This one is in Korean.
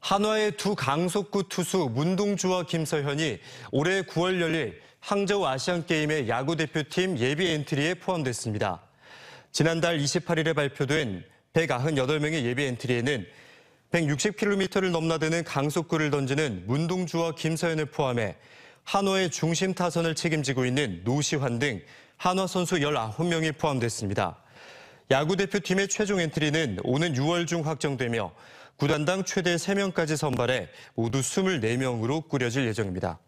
한화의 두 강속구 투수 문동주와 김서현이 올해 9월 열릴 항저우 아시안게임의 야구대표팀 예비 엔트리에 포함됐습니다. 지난달 28일에 발표된 198명의 예비 엔트리에는 160km를 넘나드는 강속구를 던지는 문동주와 김서현을 포함해 한화의 중심 타선을 책임지고 있는 노시환 등 한화 선수 19명이 포함됐습니다. 야구 대표팀의 최종 엔트리는 오는 6월 중 확정되며 구단당 최대 3명까지 선발해 모두 24명으로 꾸려질 예정입니다.